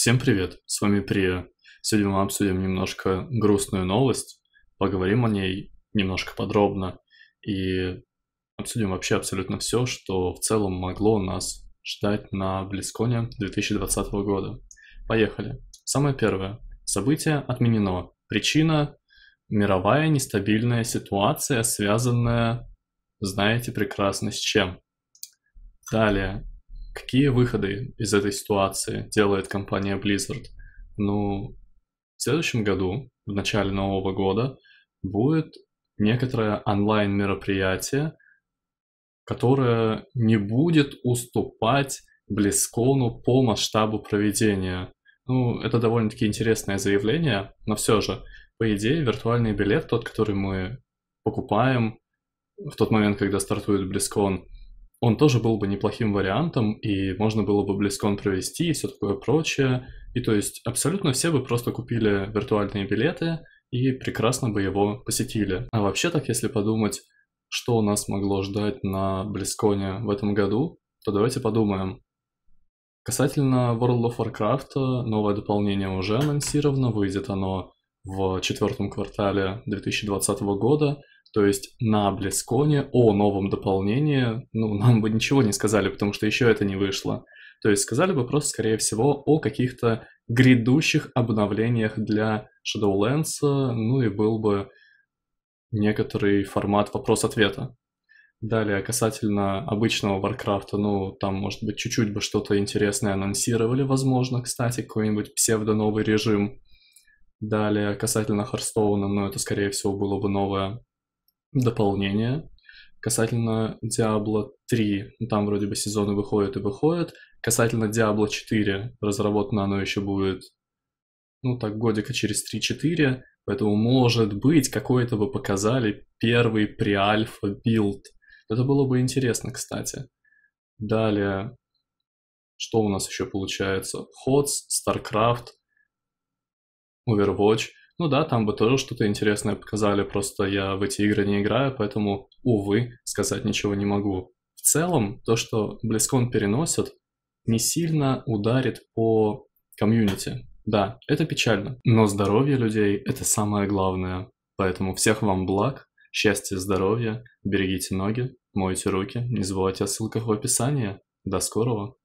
Всем привет, с вами Прия. Сегодня мы обсудим немножко грустную новость, поговорим о ней немножко подробно и обсудим вообще абсолютно все, что в целом могло нас ждать на Близконе 2020 года. Поехали. Самое первое. Событие отменено. Причина – мировая нестабильная ситуация, связанная, знаете прекрасно, с чем. Далее. Какие выходы из этой ситуации делает компания Blizzard? Ну, в следующем году, в начале нового года, будет некоторое онлайн-мероприятие, которое не будет уступать Близкону по масштабу проведения. Ну, это довольно-таки интересное заявление, но все же, по идее, виртуальный билет, тот, который мы покупаем в тот момент, когда стартует Близкон, он тоже был бы неплохим вариантом, и можно было бы близкон провести и все такое прочее. И то есть абсолютно все бы просто купили виртуальные билеты и прекрасно бы его посетили. А вообще так, если подумать, что у нас могло ждать на Близконе в этом году, то давайте подумаем. Касательно World of Warcraft, новое дополнение уже анонсировано, выйдет оно в четвертом квартале 2020 года – то есть на близконе о новом дополнении, ну, нам бы ничего не сказали, потому что еще это не вышло. То есть сказали бы просто, скорее всего, о каких-то грядущих обновлениях для Shadowlands, ну и был бы некоторый формат вопрос-ответа. Далее, касательно обычного Варкрафта, ну, там, может быть, чуть-чуть бы что-то интересное анонсировали, возможно, кстати, какой-нибудь псевдо-новый режим. Далее, касательно Харстоуна, ну, это, скорее всего, было бы новое дополнение касательно Diablo 3. Ну, там вроде бы сезоны выходят и выходят. Касательно Diablo 4 разработано оно еще будет, ну так, годика через 3-4. Поэтому, может быть, какой-то бы показали первый преальфа билд. Это было бы интересно, кстати. Далее, что у нас еще получается? Ходс, StarCraft, Overwatch — ну да, там бы тоже что-то интересное показали, просто я в эти игры не играю, поэтому, увы, сказать ничего не могу. В целом, то, что BlizzCon переносит, не сильно ударит по комьюнити. Да, это печально, но здоровье людей — это самое главное. Поэтому всех вам благ, счастья, здоровья, берегите ноги, мойте руки, не забывайте о ссылках в описании. До скорого!